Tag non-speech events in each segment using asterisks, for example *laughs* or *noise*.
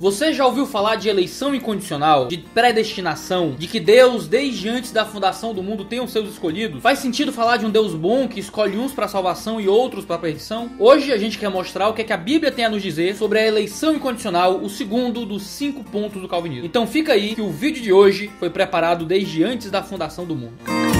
Você já ouviu falar de eleição incondicional, de predestinação, de que Deus, desde antes da fundação do mundo, tem os seus escolhidos? Faz sentido falar de um Deus bom que escolhe uns para salvação e outros para perdição? Hoje a gente quer mostrar o que, é que a Bíblia tem a nos dizer sobre a eleição incondicional, o segundo dos cinco pontos do calvinismo. Então fica aí que o vídeo de hoje foi preparado desde antes da fundação do mundo. Música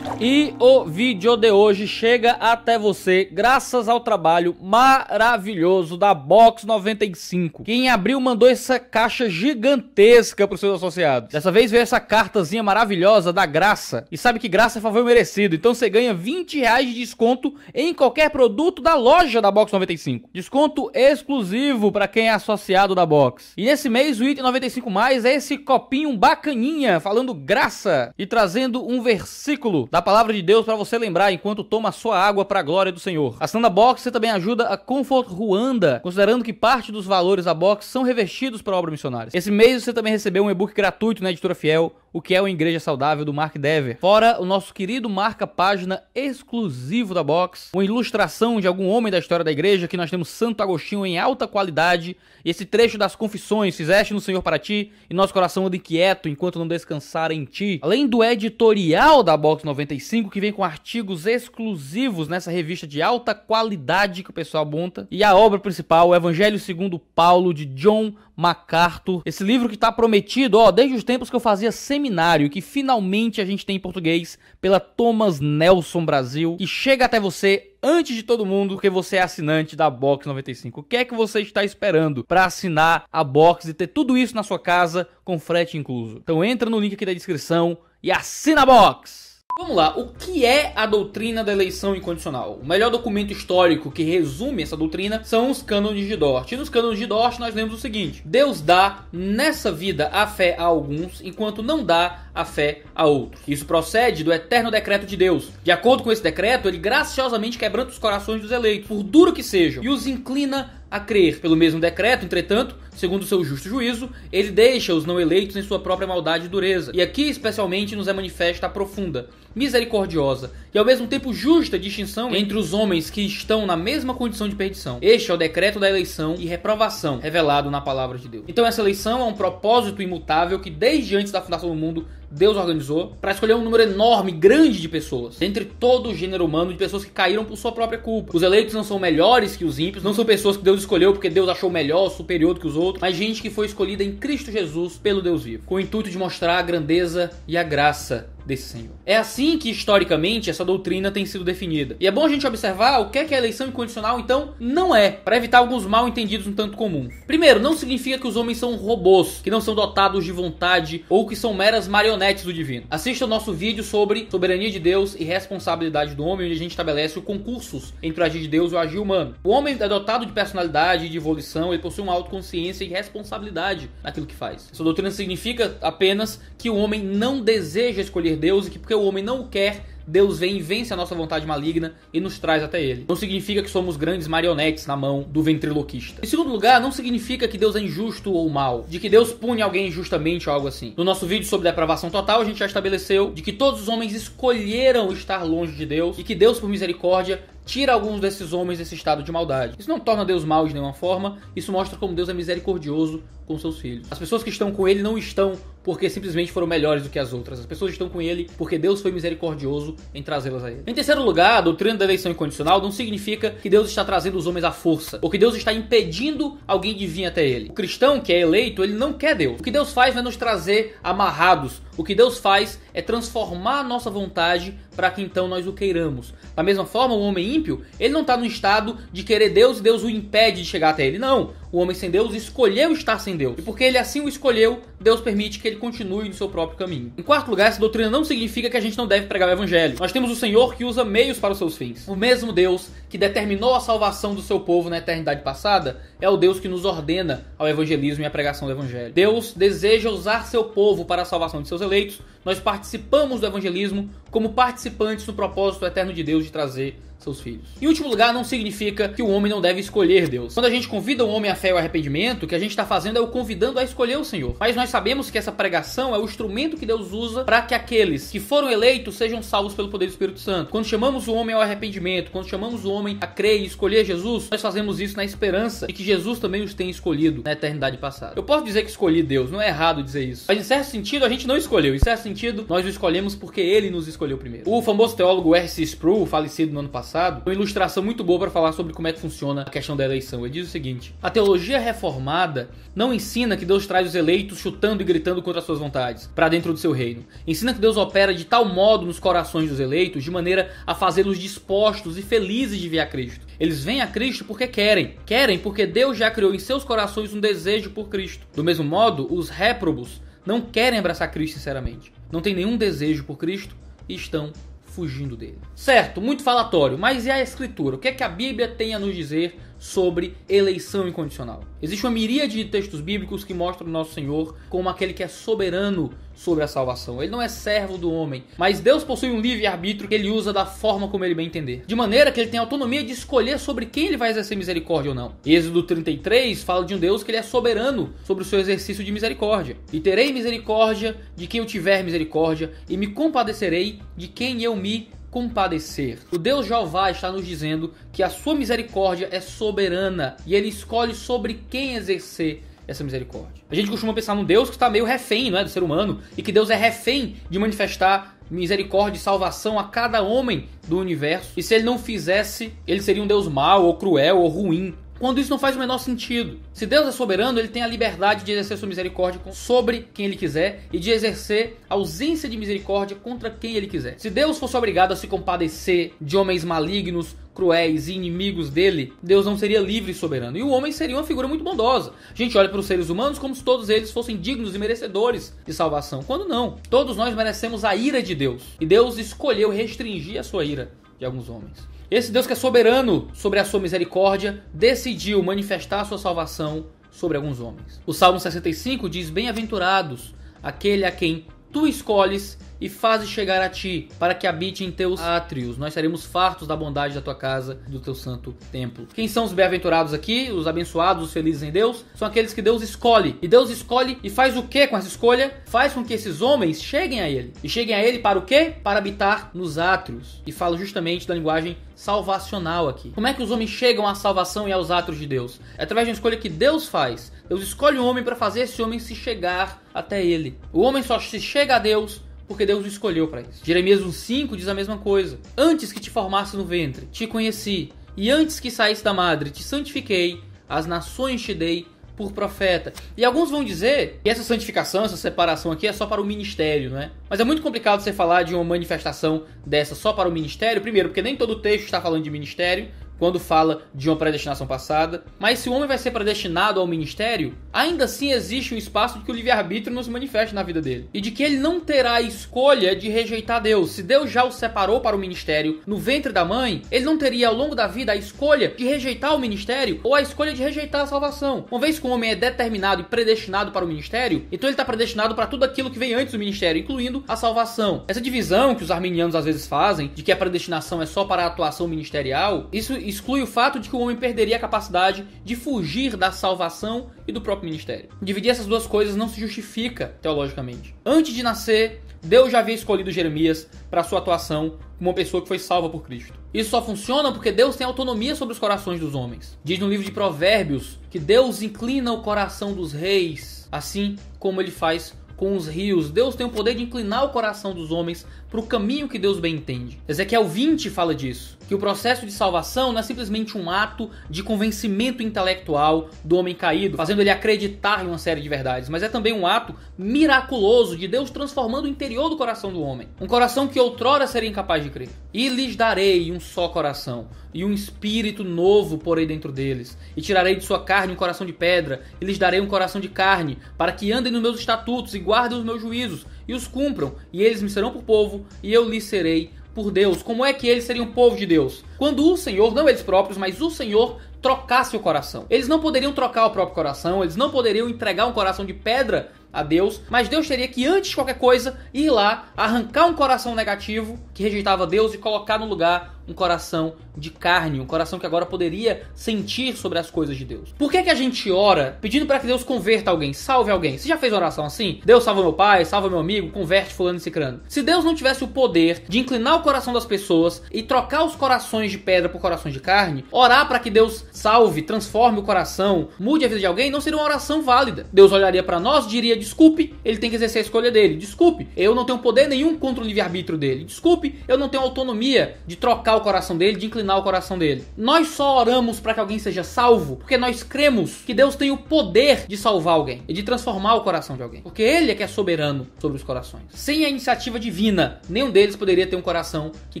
E o vídeo de hoje chega até você graças ao trabalho maravilhoso da Box 95, quem abriu mandou essa caixa gigantesca para os seus associados. Dessa vez veio essa cartazinha maravilhosa da Graça. E sabe que graça é favor merecido, então você ganha 20 reais de desconto em qualquer produto da loja da Box 95. Desconto exclusivo para quem é associado da Box. E nesse mês o item 95 mais é esse copinho bacaninha falando graça e trazendo um versículo da palavra de Deus para você lembrar enquanto toma sua água para a glória do Senhor. A sanda box, você também ajuda a Comfort Ruanda, considerando que parte dos valores da box são revestidos para obra missionária. Esse mês você também recebeu um e-book gratuito na Editora Fiel, o que é o Igreja Saudável do Mark Dever. Fora o nosso querido marca página exclusivo da Box, uma ilustração de algum homem da história da igreja que nós temos Santo Agostinho em alta qualidade, e esse trecho das confissões fizeste no Senhor para ti, e nosso coração anda inquieto enquanto não descansar em ti. Além do editorial da Box 95 que vem com artigos exclusivos nessa revista de alta qualidade que o pessoal monta, e a obra principal, o Evangelho segundo Paulo de John MacArthur. Esse livro que está prometido, ó, desde os tempos que eu fazia seminário, que finalmente a gente tem em português pela Thomas Nelson Brasil, que chega até você antes de todo mundo porque você é assinante da Box 95. O que é que você está esperando para assinar a Box e ter tudo isso na sua casa com frete incluso? Então entra no link aqui da descrição e assina a Box. Vamos lá, o que é a doutrina da eleição incondicional? O melhor documento histórico que resume essa doutrina são os cânones de Dort. E nos cânones de Dort nós lemos o seguinte: Deus dá nessa vida a fé a alguns, enquanto não dá a fé a outros. Isso procede do eterno decreto de Deus. De acordo com esse decreto, ele graciosamente quebranta os corações dos eleitos, por duro que sejam, e os inclina a crer. Pelo mesmo decreto, entretanto, segundo seu justo juízo, ele deixa os não eleitos em sua própria maldade e dureza. E aqui, especialmente, nos é manifesta a profunda misericordiosa e ao mesmo tempo justa distinção entre os homens que estão na mesma condição de perdição. Este é o decreto da eleição e reprovação revelado na palavra de Deus. Então essa eleição é um propósito imutável que desde antes da fundação do mundo Deus organizou para escolher um número enorme, grande de pessoas, entre todo o gênero humano, de pessoas que caíram por sua própria culpa. Os eleitos não são melhores que os ímpios, não são pessoas que Deus escolheu porque Deus achou melhor, superior do que os outros, mas gente que foi escolhida em Cristo Jesus pelo Deus vivo, com o intuito de mostrar a grandeza e a graça desse Senhor. É assim que historicamente essa doutrina tem sido definida. E é bom a gente observar o que é que a eleição incondicional então não é, para evitar alguns mal entendidos um tanto comuns. Primeiro, não significa que os homens são robôs, que não são dotados de vontade ou que são meras marionetes do divino. Assista o nosso vídeo sobre soberania de Deus e responsabilidade do homem, onde a gente estabelece o concursos entre o agir de Deus e o agir humano. O homem é dotado de personalidade e de evolução, ele possui uma autoconsciência e responsabilidade naquilo que faz. Essa doutrina significa apenas que o homem não deseja escolher Deus e que porque o homem não o quer, Deus vem e vence a nossa vontade maligna e nos traz até ele. Não significa que somos grandes marionetes na mão do ventriloquista. Em segundo lugar, não significa que Deus é injusto ou mal, de que Deus pune alguém injustamente ou algo assim. No nosso vídeo sobre depravação total, a gente já estabeleceu de que todos os homens escolheram estar longe de Deus e que Deus, por misericórdia, tira alguns desses homens desse estado de maldade. Isso não torna Deus mal de nenhuma forma, isso mostra como Deus é misericordioso com seus filhos. As pessoas que estão com ele não estão porque simplesmente foram melhores do que as outras. As pessoas estão com ele porque Deus foi misericordioso em trazê-las a ele. Em terceiro lugar, a doutrina da eleição incondicional não significa que Deus está trazendo os homens à força, ou que Deus está impedindo alguém de vir até ele. O cristão que é eleito, ele não quer Deus. O que Deus faz é nos trazer amarrados. O que Deus faz é transformar a nossa vontade para que então nós o queiramos. Da mesma forma, o homem ímpio, ele não está no estado de querer Deus e Deus o impede de chegar até ele. Não o homem sem Deus escolheu estar sem Deus. E porque ele assim o escolheu, Deus permite que ele continue no seu próprio caminho. Em quarto lugar, essa doutrina não significa que a gente não deve pregar o evangelho. Nós temos o Senhor que usa meios para os seus fins. O mesmo Deus que determinou a salvação do seu povo na eternidade passada é o Deus que nos ordena ao evangelismo e à pregação do evangelho. Deus deseja usar seu povo para a salvação de seus eleitos. Nós participamos do evangelismo como participantes no propósito eterno de Deus de trazer seus filhos. Em último lugar, não significa que o homem não deve escolher Deus. Quando a gente convida o homem à fé e ao arrependimento, o que a gente está fazendo é o convidando a escolher o Senhor. Mas nós sabemos que essa pregação é o instrumento que Deus usa para que aqueles que foram eleitos sejam salvos pelo poder do Espírito Santo. Quando chamamos o homem ao arrependimento, quando chamamos o homem a crer e escolher Jesus, nós fazemos isso na esperança de que Jesus também os tenha escolhido na eternidade passada. Eu posso dizer que escolhi Deus, não é errado dizer isso. Mas em certo sentido, a gente não escolheu. Em certo sentido, nós o escolhemos porque ele nos escolheu primeiro. O famoso teólogo R.C. Sproul, falecido no ano passado, passado, uma ilustração muito boa para falar sobre como é que funciona a questão da eleição. Ele diz o seguinte: A teologia reformada não ensina que Deus traz os eleitos chutando e gritando contra suas vontades para dentro do seu reino. Ensina que Deus opera de tal modo nos corações dos eleitos de maneira a fazê-los dispostos e felizes de vir a Cristo. Eles vêm a Cristo porque querem. Querem porque Deus já criou em seus corações um desejo por Cristo. Do mesmo modo, os réprobos não querem abraçar Cristo sinceramente. Não tem nenhum desejo por Cristo e estão fugindo dele. Certo, muito falatório, mas e a escritura? O que é que a Bíblia tem a nos dizer sobre eleição incondicional. Existe uma miríade de textos bíblicos que mostram o nosso Senhor como aquele que é soberano sobre a salvação. Ele não é servo do homem, mas Deus possui um livre-arbítrio que ele usa da forma como ele bem entender. De maneira que ele tem autonomia de escolher sobre quem ele vai exercer misericórdia ou não. Êxodo 33 fala de um Deus que ele é soberano sobre o seu exercício de misericórdia. E terei misericórdia de quem eu tiver misericórdia, e me compadecerei de quem eu me compadecer. O Deus Jeová está nos dizendo que a sua misericórdia é soberana e ele escolhe sobre quem exercer essa misericórdia. A gente costuma pensar num Deus que está meio refém não é, do ser humano e que Deus é refém de manifestar misericórdia e salvação a cada homem do universo. E se ele não fizesse, ele seria um Deus mau ou cruel ou ruim quando isso não faz o menor sentido. Se Deus é soberano, ele tem a liberdade de exercer sua misericórdia sobre quem ele quiser e de exercer ausência de misericórdia contra quem ele quiser. Se Deus fosse obrigado a se compadecer de homens malignos, cruéis e inimigos dele, Deus não seria livre e soberano. E o homem seria uma figura muito bondosa. A gente olha para os seres humanos como se todos eles fossem dignos e merecedores de salvação. Quando não, todos nós merecemos a ira de Deus. E Deus escolheu restringir a sua ira de alguns homens. Esse Deus que é soberano sobre a sua misericórdia decidiu manifestar a sua salvação sobre alguns homens. O Salmo 65 diz: Bem-aventurados aquele a quem tu escolhes e faze chegar a ti, para que habite em teus átrios. Nós seremos fartos da bondade da tua casa, do teu santo templo. Quem são os bem-aventurados aqui? Os abençoados, os felizes em Deus? São aqueles que Deus escolhe. E Deus escolhe e faz o que com essa escolha? Faz com que esses homens cheguem a ele. E cheguem a ele para o quê? Para habitar nos átrios. E fala justamente da linguagem salvacional aqui. Como é que os homens chegam à salvação e aos átrios de Deus? É através de uma escolha que Deus faz. Deus escolhe o um homem para fazer esse homem se chegar até ele. O homem só se chega a Deus porque Deus o escolheu para isso. Jeremias 1,5 diz a mesma coisa. Antes que te formasse no ventre, te conheci, e antes que saísse da madre, te santifiquei, as nações te dei por profeta. E alguns vão dizer que essa santificação, essa separação aqui é só para o ministério, né? Mas é muito complicado você falar de uma manifestação dessa só para o ministério, primeiro, porque nem todo texto está falando de ministério, quando fala de uma predestinação passada, mas se o homem vai ser predestinado ao ministério, ainda assim existe um espaço de que o livre-arbítrio não se manifeste na vida dele e de que ele não terá a escolha de rejeitar Deus. Se Deus já o separou para o ministério no ventre da mãe, ele não teria ao longo da vida a escolha de rejeitar o ministério ou a escolha de rejeitar a salvação. Uma vez que o homem é determinado e predestinado para o ministério, então ele está predestinado para tudo aquilo que vem antes do ministério, incluindo a salvação. Essa divisão que os arminianos às vezes fazem de que a predestinação é só para a atuação ministerial, isso exclui o fato de que o homem perderia a capacidade de fugir da salvação e do próprio ministério. Dividir essas duas coisas não se justifica teologicamente. Antes de nascer, Deus já havia escolhido Jeremias para sua atuação como uma pessoa que foi salva por Cristo. Isso só funciona porque Deus tem autonomia sobre os corações dos homens. Diz no livro de Provérbios que Deus inclina o coração dos reis, assim como ele faz com os rios. Deus tem o poder de inclinar o coração dos homens para o caminho que Deus bem entende. Ezequiel 20 fala disso, que o processo de salvação não é simplesmente um ato de convencimento intelectual do homem caído, fazendo ele acreditar em uma série de verdades, mas é também um ato miraculoso de Deus transformando o interior do coração do homem, um coração que outrora seria incapaz de crer. E lhes darei um só coração e um espírito novo porei dentro deles, e tirarei de sua carne um coração de pedra, e lhes darei um coração de carne, para que andem nos meus estatutos igual guardem os meus juízos e os cumpram, e eles me serão por povo, e eu lhes serei por Deus. Como é que eles seriam povo de Deus? Quando o Senhor, não eles próprios, mas o Senhor trocasse o coração. Eles não poderiam trocar o próprio coração, eles não poderiam entregar um coração de pedra a Deus, mas Deus teria que, antes de qualquer coisa, ir lá, arrancar um coração negativo que rejeitava Deus e colocar no lugar um coração de carne, um coração que agora poderia sentir sobre as coisas de Deus. Por que, que a gente ora pedindo para que Deus converta alguém, salve alguém? Você já fez oração assim? Deus salva meu pai, salva meu amigo, converte fulano e cicrano. Se Deus não tivesse o poder de inclinar o coração das pessoas e trocar os corações de pedra por corações de carne, orar para que Deus salve, transforme o coração, mude a vida de alguém, não seria uma oração válida. Deus olharia para nós, diria desculpe, ele tem que exercer a escolha dele. Desculpe, eu não tenho poder nenhum contra o livre-arbítrio dele. Desculpe, eu não tenho autonomia de trocar tocar o coração dele, de inclinar o coração dele. Nós só oramos para que alguém seja salvo porque nós cremos que Deus tem o poder de salvar alguém e de transformar o coração de alguém. Porque Ele é que é soberano sobre os corações. Sem a iniciativa divina, nenhum deles poderia ter um coração que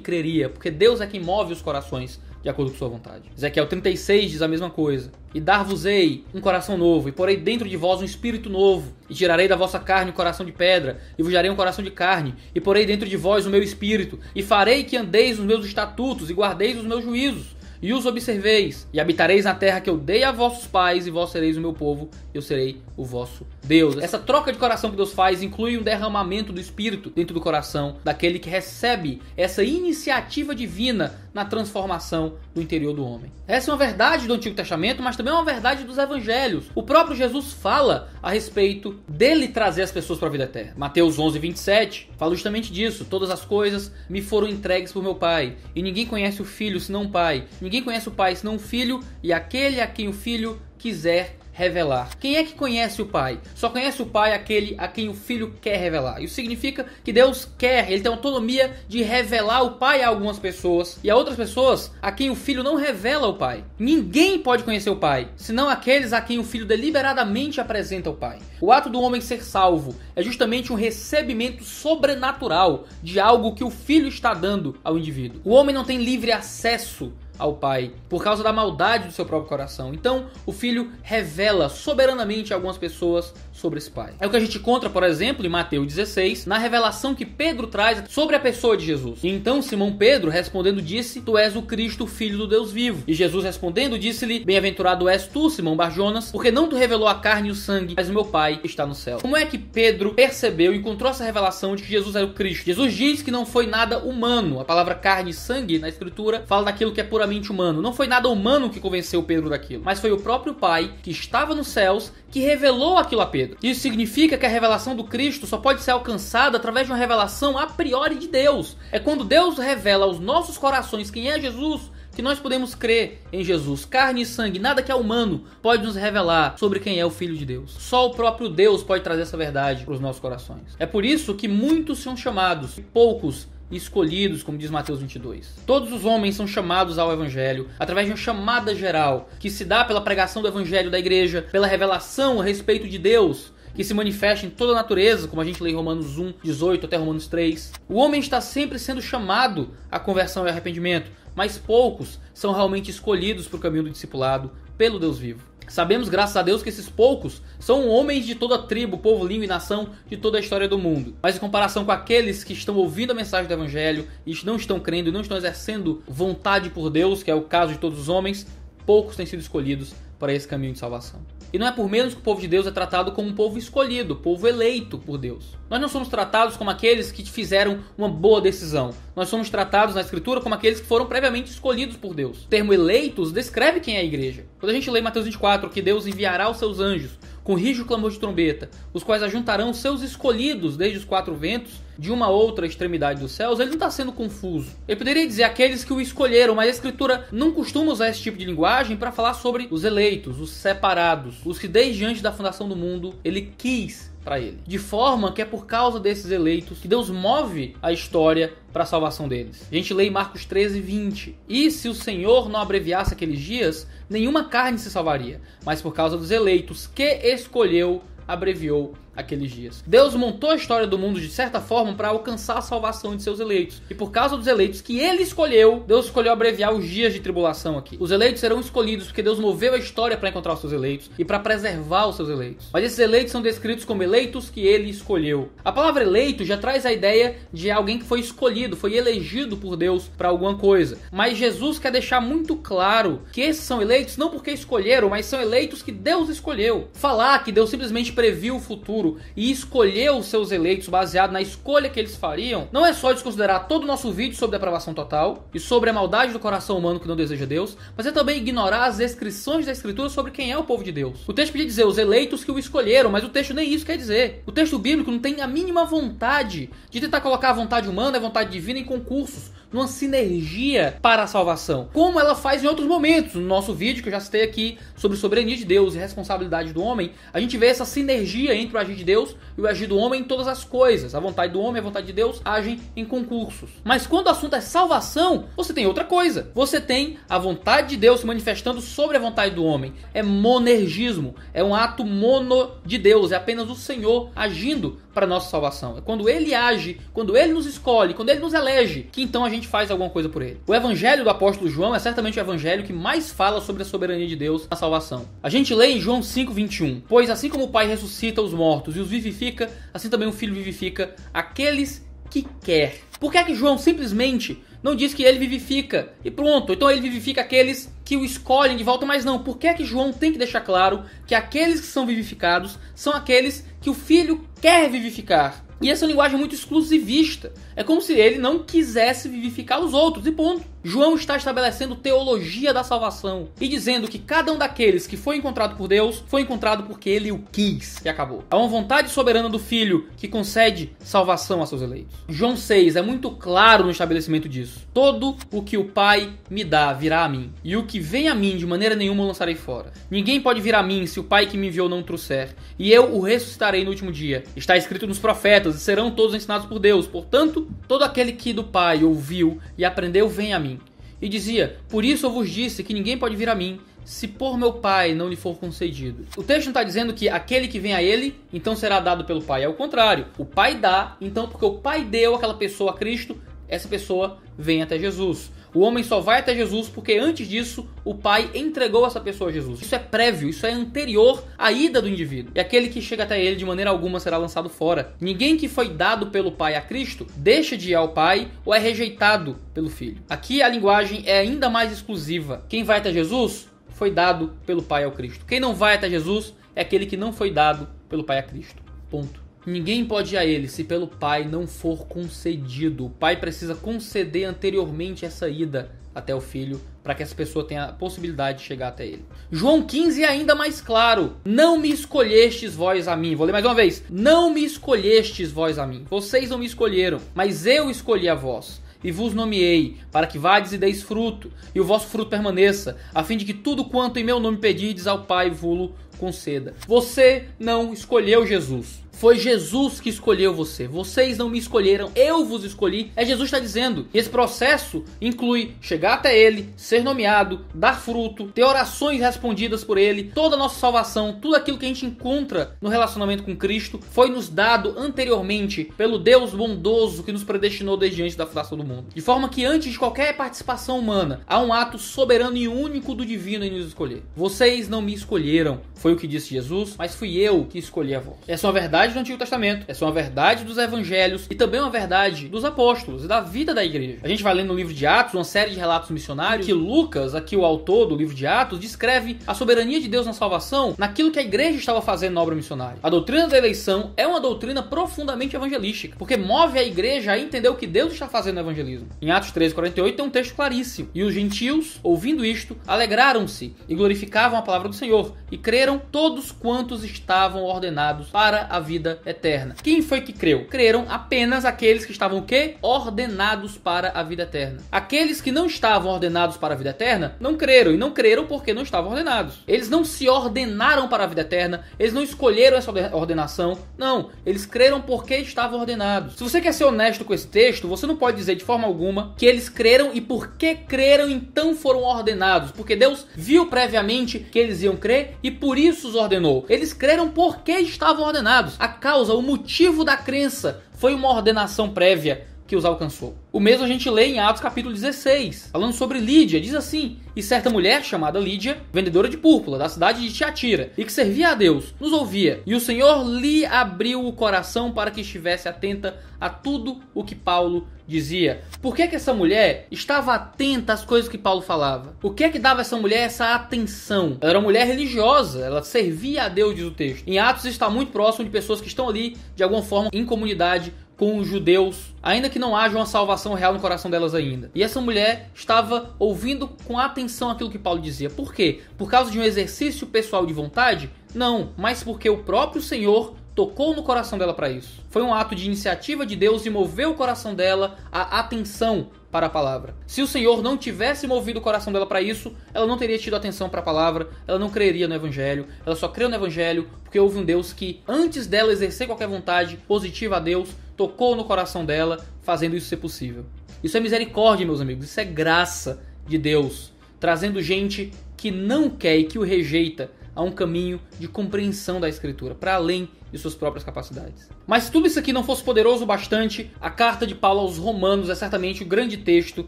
creria, porque Deus é quem move os corações de acordo com sua vontade. Ezequiel 36 diz a mesma coisa. E dar-vos-ei um coração novo, e porei dentro de vós um espírito novo, e tirarei da vossa carne o um coração de pedra, e vos darei um coração de carne, e porei dentro de vós o meu espírito, e farei que andeis nos meus estatutos, e guardeis os meus juízos, e os observeis, e habitareis na terra que eu dei a vossos pais, e vós sereis o meu povo, e eu serei o vosso Deus. Essa troca de coração que Deus faz inclui um derramamento do Espírito dentro do coração daquele que recebe essa iniciativa divina na transformação do interior do homem. Essa é uma verdade do Antigo Testamento, mas também é uma verdade dos evangelhos. O próprio Jesus fala a respeito dele trazer as pessoas para a vida eterna. Mateus 11, 27 fala justamente disso. Todas as coisas me foram entregues por meu Pai, e ninguém conhece o Filho senão o Pai. Ninguém conhece o Pai senão o Filho, e aquele a quem o Filho quiser revelar. Quem é que conhece o Pai? Só conhece o Pai aquele a quem o Filho quer revelar. Isso significa que Deus quer, ele tem autonomia de revelar o Pai a algumas pessoas e a outras pessoas a quem o Filho não revela o Pai. Ninguém pode conhecer o Pai, senão aqueles a quem o Filho deliberadamente apresenta o Pai. O ato do homem ser salvo é justamente um recebimento sobrenatural de algo que o Filho está dando ao indivíduo. O homem não tem livre acesso ao pai por causa da maldade do seu próprio coração. Então, o filho revela soberanamente algumas pessoas sobre esse pai. É o que a gente encontra, por exemplo, em Mateus 16, na revelação que Pedro traz sobre a pessoa de Jesus. E então Simão Pedro, respondendo, disse: Tu és o Cristo, filho do Deus vivo. E Jesus respondendo, disse-lhe: Bem-aventurado és tu, Simão Barjonas, porque não tu revelou a carne e o sangue, mas o meu Pai está no céu. Como é que Pedro percebeu, e encontrou essa revelação de que Jesus era o Cristo? Jesus diz que não foi nada humano. A palavra carne e sangue na escritura fala daquilo que é por puramente humano. Não foi nada humano que convenceu Pedro daquilo, mas foi o próprio Pai, que estava nos céus, que revelou aquilo a Pedro. Isso significa que a revelação do Cristo só pode ser alcançada através de uma revelação a priori de Deus. É quando Deus revela aos nossos corações quem é Jesus que nós podemos crer em Jesus. Carne e sangue, nada que é humano, pode nos revelar sobre quem é o Filho de Deus. Só o próprio Deus pode trazer essa verdade para os nossos corações. É por isso que muitos são chamados, e poucos e escolhidos, como diz Mateus 22. Todos os homens são chamados ao evangelho através de uma chamada geral que se dá pela pregação do evangelho da igreja, pela revelação a respeito de Deus que se manifesta em toda a natureza, como a gente lê em Romanos 1, 18 até Romanos 3. O homem está sempre sendo chamado à conversão e arrependimento, mas poucos são realmente escolhidos para o caminho do discipulado pelo Deus vivo. Sabemos, graças a Deus, que esses poucos são homens de toda a tribo, povo, língua e nação de toda a história do mundo. Mas em comparação com aqueles que estão ouvindo a mensagem do Evangelho e não estão crendo, e não estão exercendo vontade por Deus, que é o caso de todos os homens, poucos têm sido escolhidos para esse caminho de salvação. E não é por menos que o povo de Deus é tratado como um povo escolhido, povo eleito por Deus. Nós não somos tratados como aqueles que fizeram uma boa decisão. Nós somos tratados na Escritura como aqueles que foram previamente escolhidos por Deus. O termo eleitos descreve quem é a igreja. Quando a gente lê Mateus 24, que Deus enviará os seus anjos com rijo clamor de trombeta, os quais ajuntarão seus escolhidos desde os quatro ventos de uma outra extremidade dos céus, ele não está sendo confuso. Eu poderia dizer aqueles que o escolheram, mas a escritura não costuma usar esse tipo de linguagem para falar sobre os eleitos, os separados, os que desde antes da fundação do mundo ele quis para ele. De forma que é por causa desses eleitos que Deus move a história para a salvação deles. A gente lê em Marcos 13, 20. E se o Senhor não abreviasse aqueles dias, nenhuma carne se salvaria, mas por causa dos eleitos que escolheu, abreviou aqueles dias. Deus montou a história do mundo de certa forma para alcançar a salvação de seus eleitos. E por causa dos eleitos que ele escolheu, Deus escolheu abreviar os dias de tribulação aqui. Os eleitos serão escolhidos porque Deus moveu a história para encontrar os seus eleitos e para preservar os seus eleitos. Mas esses eleitos são descritos como eleitos que ele escolheu. A palavra eleito já traz a ideia de alguém que foi escolhido, foi elegido por Deus para alguma coisa. Mas Jesus quer deixar muito claro que esses são eleitos não porque escolheram, mas são eleitos que Deus escolheu. Falar que Deus simplesmente previu o futuro futuro e escolher os seus eleitos baseado na escolha que eles fariam, não é só desconsiderar todo o nosso vídeo sobre a depravação total e sobre a maldade do coração humano que não deseja Deus, mas é também ignorar as descrições da Escritura sobre quem é o povo de Deus. O texto podia dizer os eleitos que o escolheram, mas o texto nem isso quer dizer. O texto bíblico não tem a mínima vontade de tentar colocar a vontade humana e a vontade divina em concursos numa sinergia para a salvação, como ela faz em outros momentos. No nosso vídeo que eu já citei aqui sobre soberania de Deus e responsabilidade do homem, a gente vê essa sinergia entre o agir de Deus e o agir do homem em todas as coisas. A vontade do homem e a vontade de Deus agem em concursos. Mas quando o assunto é salvação, você tem outra coisa. Você tem a vontade de Deus se manifestando sobre a vontade do homem. É monergismo, é um ato mono de Deus, é apenas o Senhor agindo para nossa salvação. É quando ele age, quando ele nos escolhe, quando ele nos elege, que então a gente faz alguma coisa por ele. O evangelho do apóstolo João é certamente o evangelho que mais fala sobre a soberania de Deus na salvação. A gente lê em João 5:21, pois assim como o Pai ressuscita os mortos e os vivifica, assim também o Filho vivifica aqueles que quer. Por que é que João simplesmente não diz que ele vivifica e pronto? Então ele vivifica aqueles que o escolhem de volta, mas não. Por que é que João tem que deixar claro que aqueles que são vivificados são aqueles que o filho quer vivificar? E essa é uma linguagem muito exclusivista. É como se ele não quisesse vivificar os outros, e ponto. João está estabelecendo teologia da salvação e dizendo que cada um daqueles que foi encontrado por Deus foi encontrado porque ele o quis e acabou. É uma vontade soberana do Filho que concede salvação a seus eleitos. João 6 é muito claro no estabelecimento disso. Todo o que o Pai me dá virá a mim, e o que vem a mim de maneira nenhuma lançarei fora. Ninguém pode vir a mim se o Pai que me enviou não o trouxer, e eu o ressuscitarei no último dia. Está escrito nos profetas e serão todos ensinados por Deus. Portanto, todo aquele que do Pai ouviu e aprendeu vem a mim. E dizia: Por isso eu vos disse que ninguém pode vir a mim se por meu Pai não lhe for concedido. O texto não está dizendo que aquele que vem a ele, então será dado pelo Pai. É o contrário. O Pai dá, então porque o Pai deu aquela pessoa a Cristo, essa pessoa vem até Jesus. O homem só vai até Jesus porque antes disso o pai entregou essa pessoa a Jesus. Isso é prévio, isso é anterior à ida do indivíduo. E aquele que chega até ele de maneira alguma será lançado fora. Ninguém que foi dado pelo pai a Cristo deixa de ir ao pai ou é rejeitado pelo filho. Aqui a linguagem é ainda mais exclusiva. Quem vai até Jesus foi dado pelo pai ao Cristo. Quem não vai até Jesus é aquele que não foi dado pelo pai a Cristo. Ponto. Ninguém pode ir a ele se pelo Pai não for concedido. O Pai precisa conceder anteriormente essa ida até o filho para que essa pessoa tenha a possibilidade de chegar até ele. João 15 é ainda mais claro. Não me escolhestes vós a mim. Vou ler mais uma vez. Não me escolhestes vós a mim. Vocês não me escolheram, mas eu escolhi a vós. E vos nomeei, para que vades e deis fruto, e o vosso fruto permaneça, a fim de que tudo quanto em meu nome pedirdes ao Pai vulo conceda. Você não escolheu Jesus. Foi Jesus que escolheu você. Vocês não me escolheram, eu vos escolhi. É Jesus que está dizendo. E esse processo inclui chegar até Ele, ser nomeado, dar fruto, ter orações respondidas por Ele, toda a nossa salvação, tudo aquilo que a gente encontra no relacionamento com Cristo foi nos dado anteriormente pelo Deus bondoso que nos predestinou desde antes da fundação do mundo. De forma que antes de qualquer participação humana, há um ato soberano e único do divino em nos escolher. Vocês não me escolheram, foi foi o que disse Jesus, mas fui eu que escolhi a voz. Essa é uma verdade do Antigo Testamento, essa é uma verdade dos evangelhos e também uma verdade dos apóstolos e da vida da igreja. A gente vai lendo no livro de Atos, uma série de relatos missionários, que Lucas, aqui o autor do livro de Atos, descreve a soberania de Deus na salvação naquilo que a igreja estava fazendo na obra missionária. A doutrina da eleição é uma doutrina profundamente evangelística, porque move a igreja a entender o que Deus está fazendo no evangelismo. Em Atos 13, 48 tem um texto claríssimo. E os gentios, ouvindo isto, alegraram-se e glorificavam a palavra do Senhor e creram todos quantos estavam ordenados para a vida eterna. Quem foi que creu? Creram apenas aqueles que estavam o quê? Ordenados para a vida eterna. Aqueles que não estavam ordenados para a vida eterna não creram e não creram porque não estavam ordenados. Eles não se ordenaram para a vida eterna, eles não escolheram essa ordenação, não, eles creram porque estavam ordenados. Se você quer ser honesto com esse texto, você não pode dizer de forma alguma que eles creram e porque creram então foram ordenados, porque Deus viu previamente que eles iam crer e por isso isso os ordenou. Eles creram porque estavam ordenados. A causa, o motivo da crença foi uma ordenação prévia que os alcançou. O mesmo a gente lê em Atos capítulo 16, falando sobre Lídia, diz assim: E certa mulher chamada Lídia, vendedora de púrpura da cidade de Tiatira, e que servia a Deus, nos ouvia, e o Senhor lhe abriu o coração para que estivesse atenta a tudo o que Paulo dizia. Por que, que essa mulher estava atenta às coisas que Paulo falava? O que é que dava essa mulher essa atenção? Ela era uma mulher religiosa, ela servia a Deus, diz o texto. Em Atos está muito próximo de pessoas que estão ali, de alguma forma, em comunidade com os judeus, ainda que não haja uma salvação real no coração delas ainda. E essa mulher estava ouvindo com atenção aquilo que Paulo dizia. Por quê? Por causa de um exercício pessoal de vontade? Não, mas porque o próprio Senhor tocou no coração dela para isso. Foi um ato de iniciativa de Deus e moveu o coração dela à atenção para a palavra. Se o Senhor não tivesse movido o coração dela para isso, ela não teria tido atenção para a palavra, ela não creria no evangelho, ela só creu no evangelho porque houve um Deus que antes dela exercer qualquer vontade positiva a Deus, tocou no coração dela, fazendo isso ser possível. Isso é misericórdia, meus amigos, isso é graça de Deus, trazendo gente que não quer e que o rejeita a um caminho de compreensão da Escritura, para além de suas próprias capacidades. Mas se tudo isso aqui não fosse poderoso o bastante, a carta de Paulo aos Romanos é certamente o grande texto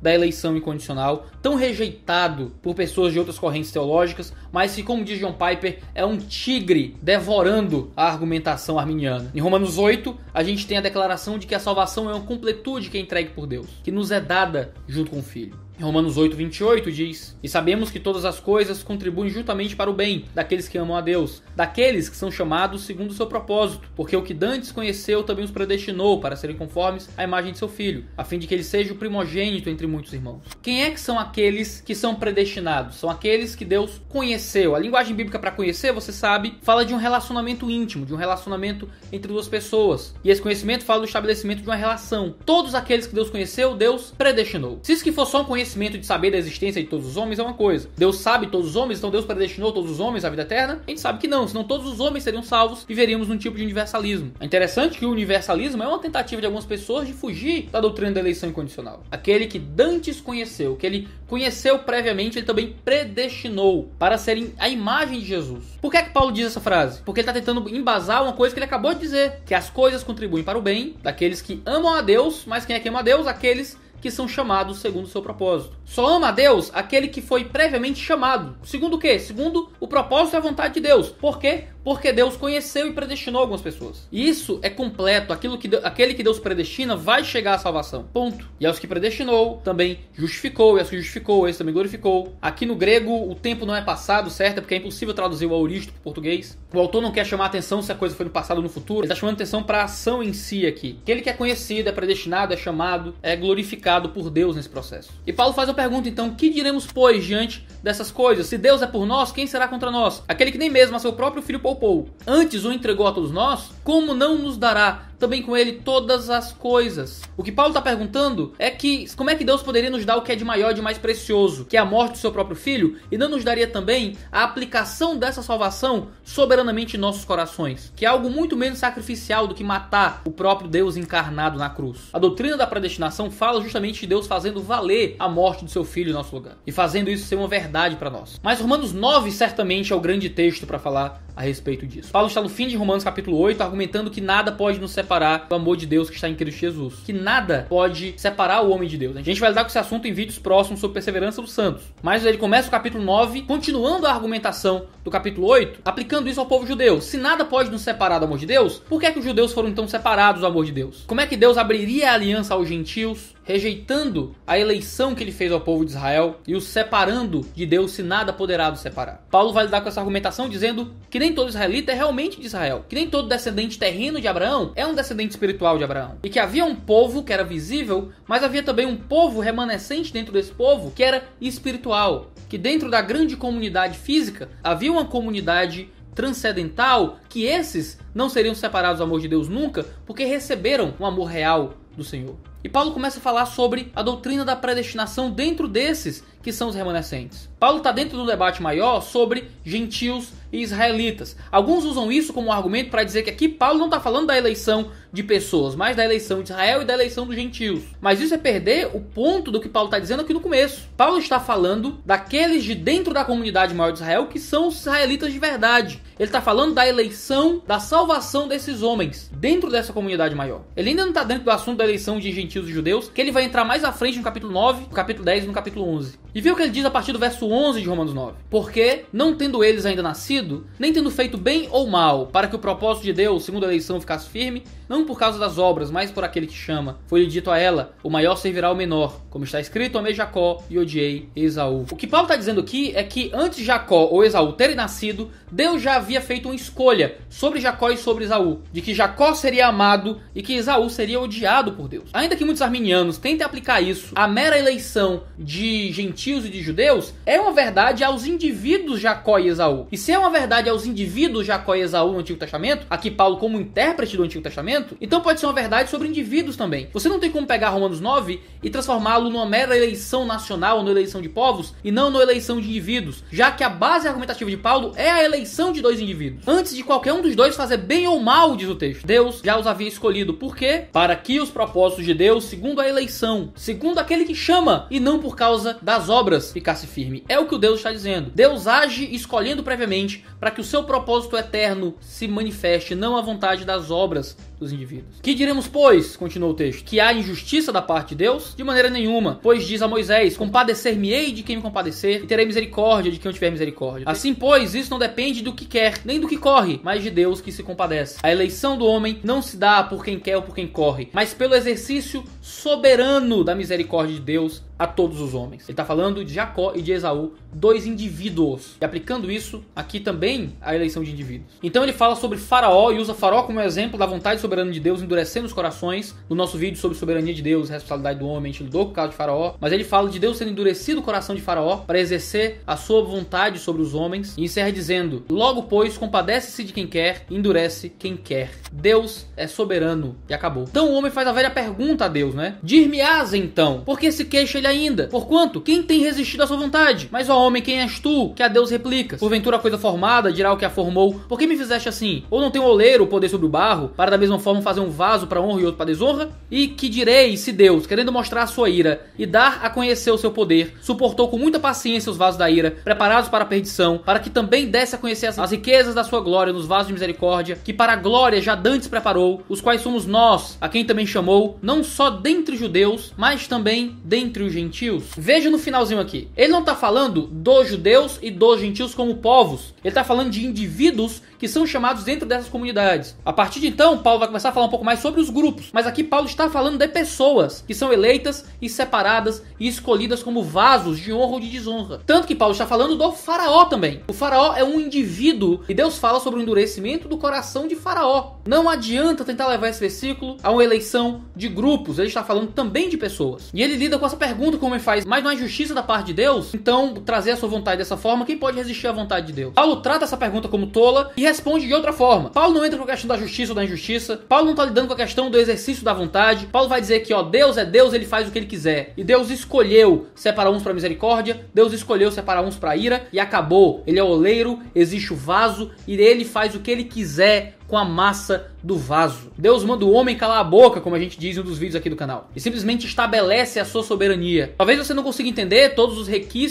da eleição incondicional, tão rejeitado por pessoas de outras correntes teológicas, mas que, como diz John Piper, é um tigre devorando a argumentação arminiana. Em Romanos 8, a gente tem a declaração de que a salvação é uma completude que é entregue por Deus, que nos é dada junto com o Filho. Romanos 8, 28 diz: E sabemos que todas as coisas contribuem juntamente para o bem daqueles que amam a Deus, daqueles que são chamados segundo o seu propósito, porque o que Dantes conheceu também os predestinou para serem conformes à imagem de seu filho, a fim de que ele seja o primogênito entre muitos irmãos. Quem é que são aqueles que são predestinados? São aqueles que Deus conheceu. A linguagem bíblica para conhecer, você sabe, fala de um relacionamento íntimo, de um relacionamento entre duas pessoas. E esse conhecimento fala do estabelecimento de uma relação. Todos aqueles que Deus conheceu, Deus predestinou. Se isso que for só um conhecimento, conhecimento de saber da existência de todos os homens é uma coisa. Deus sabe todos os homens, então Deus predestinou todos os homens à vida eterna? A gente sabe que não, senão todos os homens seriam salvos, e viveríamos num tipo de universalismo. É interessante que o universalismo é uma tentativa de algumas pessoas de fugir da doutrina da eleição incondicional. Aquele que Dantes conheceu, que ele conheceu previamente, ele também predestinou para serem a imagem de Jesus. Por que é que Paulo diz essa frase? Porque ele está tentando embasar uma coisa que ele acabou de dizer, que as coisas contribuem para o bem daqueles que amam a Deus, mas quem é que ama a Deus? Aqueles que são chamados segundo o seu propósito. Só ama a Deus aquele que foi previamente chamado. Segundo o quê? Segundo o propósito e a vontade de Deus. Por quê? Porque Deus conheceu e predestinou algumas pessoas. E isso é completo. Aquilo que, aquele que Deus predestina vai chegar à salvação. Ponto. E aos que predestinou, também justificou. E aos que justificou, esse também glorificou. Aqui no grego, o tempo não é passado, certo? É porque é impossível traduzir o auristo para português. O autor não quer chamar atenção se a coisa foi no passado ou no futuro. Ele está chamando atenção para a ação em si aqui. Aquele que é conhecido, é predestinado, é chamado, é glorificado por Deus nesse processo. E Paulo faz pergunta então, que diremos pois diante dessas coisas? Se Deus é por nós, quem será contra nós? Aquele que nem mesmo a seu próprio filho poupou, antes o entregou a todos nós, como não nos dará também com ele todas as coisas. O que Paulo está perguntando é que como é que Deus poderia nos dar o que é de maior e de mais precioso, que é a morte do seu próprio filho, e não nos daria também a aplicação dessa salvação soberanamente em nossos corações, que é algo muito menos sacrificial do que matar o próprio Deus encarnado na cruz. A doutrina da predestinação fala justamente de Deus fazendo valer a morte do seu filho em nosso lugar e fazendo isso ser uma verdade para nós. Mas Romanos 9 certamente é o grande texto para falar a respeito disso. Paulo está no fim de Romanos capítulo 8 argumentando que nada pode nos separar do amor de Deus que está em Cristo Jesus, que nada pode separar o homem de Deus. Né? A gente vai lidar com esse assunto em vídeos próximos sobre perseverança dos santos. Mas ele começa o capítulo 9 continuando a argumentação do capítulo 8, aplicando isso ao povo judeu. Se nada pode nos separar do amor de Deus, por que é que os judeus foram então separados do amor de Deus? Como é que Deus abriria a aliança aos gentios rejeitando a eleição que ele fez ao povo de Israel e os separando de Deus, se nada poderá os separar. Paulo vai lidar com essa argumentação dizendo que nem todo israelita é realmente de Israel, que nem todo descendente terreno de Abraão é um descendente espiritual de Abraão, e que havia um povo que era visível, mas havia também um povo remanescente dentro desse povo que era espiritual, que dentro da grande comunidade física havia uma comunidade transcendental que esses não seriam separados do amor de Deus nunca, porque receberam o um amor real do Senhor. E Paulo começa a falar sobre a doutrina da predestinação dentro desses que são os remanescentes. Paulo está dentro do debate maior sobre gentios e israelitas. Alguns usam isso como argumento para dizer que aqui Paulo não está falando da eleição de pessoas, mas da eleição de Israel e da eleição dos gentios. Mas isso é perder o ponto do que Paulo está dizendo aqui no começo. Paulo está falando daqueles de dentro da comunidade maior de Israel que são os israelitas de verdade. Ele está falando da eleição, da salvação desses homens dentro dessa comunidade maior. Ele ainda não está dentro do assunto da eleição de gentios e judeus, que ele vai entrar mais à frente no capítulo 9, no capítulo 10 e no capítulo 11. E vê o que ele diz a partir do verso 11 de Romanos 9. Porque, não tendo eles ainda nascido, nem tendo feito bem ou mal, para que o propósito de Deus, segundo a eleição, ficasse firme, não por causa das obras, mas por aquele que chama. Foi-lhe dito a ela: o maior servirá ao menor, como está escrito: amei Jacó e odiei Esaú. O que Paulo está dizendo aqui é que antes de Jacó ou Esaú terem nascido, Deus já havia feito uma escolha sobre Jacó e sobre Esaú, de que Jacó seria amado e que Esaú seria odiado por Deus. Ainda que muitos arminianos tentem aplicar isso à mera eleição de gentios e de judeus, é uma verdade aos indivíduos Jacó e Esaú. E se é uma verdade aos indivíduos Jacó e Esaú no Antigo Testamento, aqui Paulo como intérprete do Antigo Testamento pensamento, então pode ser uma verdade sobre indivíduos também. Você não tem como pegar Romanos 9 e transformá-lo numa mera eleição nacional, numa eleição de povos, e não numa eleição de indivíduos, já que a base argumentativa de Paulo é a eleição de dois indivíduos. Antes de qualquer um dos dois fazer bem ou mal, diz o texto, Deus já os havia escolhido. Por quê? Para que os propósitos de Deus, segundo a eleição, segundo aquele que chama, e não por causa das obras, ficasse firme. É o que o Deus está dizendo. Deus age escolhendo previamente para que o seu propósito eterno se manifeste, não à vontade das obras dos indivíduos. Que diremos, pois, Continuou o texto, que há injustiça da parte de Deus? De maneira nenhuma, pois diz a Moisés: Compadecer-me-ei de quem me compadecer, e terei misericórdia de quem eu tiver misericórdia. Assim, pois, isso não depende do que quer, nem do que corre, mas de Deus que se compadece. A eleição do homem não se dá por quem quer ou por quem corre, mas pelo exercício soberano da misericórdia de Deus a todos os homens. Ele está falando de Jacó e de Esaú, dois indivíduos. E aplicando isso aqui também à eleição de indivíduos. Então ele fala sobre Faraó e usa Faraó como exemplo da vontade soberana de Deus endurecendo os corações. No nosso vídeo sobre soberania de Deus, responsabilidade do homem, a gente lidou com o caso de Faraó. Mas ele fala de Deus sendo endurecido o coração de Faraó para exercer a sua vontade sobre os homens. E encerra dizendo: Logo, pois, compadece-se de quem quer, endurece quem quer. Deus é soberano. E acabou. Então o homem faz a velha pergunta a Deus. Deus, né? dir me as então, porque se queixa ele ainda? Porquanto, quem tem resistido à sua vontade? Mas, ó homem, quem és tu? Que a Deus replica? Porventura a coisa formada dirá o que a formou, por que me fizeste assim? Ou não tem o oleiro o poder sobre o barro, para da mesma forma fazer um vaso para honra e outro para desonra? E que direi se Deus, querendo mostrar a sua ira e dar a conhecer o seu poder, suportou com muita paciência os vasos da ira, preparados para a perdição, para que também desse a conhecer as riquezas da sua glória nos vasos de misericórdia, que para a glória já dantes preparou, os quais somos nós, a quem também chamou, não só dentre os judeus, mas também dentre os gentios. Veja no finalzinho aqui. Ele não está falando dos judeus e dos gentios como povos. Ele está falando de indivíduos que são chamados dentro dessas comunidades. A partir de então, Paulo vai começar a falar um pouco mais sobre os grupos. Mas aqui Paulo está falando de pessoas que são eleitas e separadas e escolhidas como vasos de honra ou de desonra. Tanto que Paulo está falando do faraó também. O faraó é um indivíduo e Deus fala sobre o endurecimento do coração de faraó. Não adianta tentar levar esse versículo a uma eleição de grupos. Eles está falando também de pessoas. E ele lida com essa pergunta como ele faz, mas não é justiça da parte de Deus? Então, trazer a sua vontade dessa forma, quem pode resistir à vontade de Deus? Paulo trata essa pergunta como tola e responde de outra forma. Paulo não entra com a questão da justiça ou da injustiça. Paulo não está lidando com a questão do exercício da vontade. Paulo vai dizer que, ó, Deus é Deus, ele faz o que ele quiser. E Deus escolheu separar uns para misericórdia, Deus escolheu separar uns para ira e acabou. Ele é oleiro, existe o vaso e ele faz o que ele quiser com a massa do vaso. Deus manda o homem calar a boca, como a gente diz em um dos vídeos aqui do canal, e simplesmente estabelece a sua soberania. Talvez você não consiga entender todos os requisitos